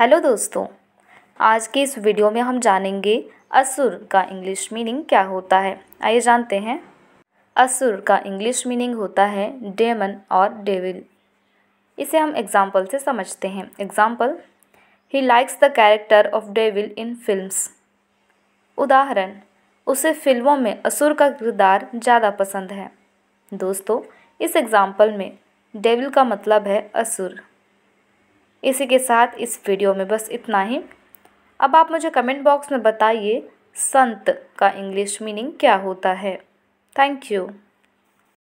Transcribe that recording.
hello दोस्तों आज के इस वीडियो में हम जानेंगे असुर का इंग्लिश मीनिंग क्या होता है आइए जानते हैं असुर का इंग्लिश मीनिंग होता है डेमन और डेविल इसे हम एग्जाम्पल से समझते हैं एग्जाम्पल ही likes the character of devil in films उदाहरण उसे फिल्मों में असुर का किरदार ज़्यादा पसंद है दोस्तों इस एग्ज़ाम्पल में डेविल का मतलब है असुर इसी के साथ इस वीडियो में बस इतना ही अब आप मुझे कमेंट बॉक्स में बताइए संत का इंग्लिश मीनिंग क्या होता है थैंक यू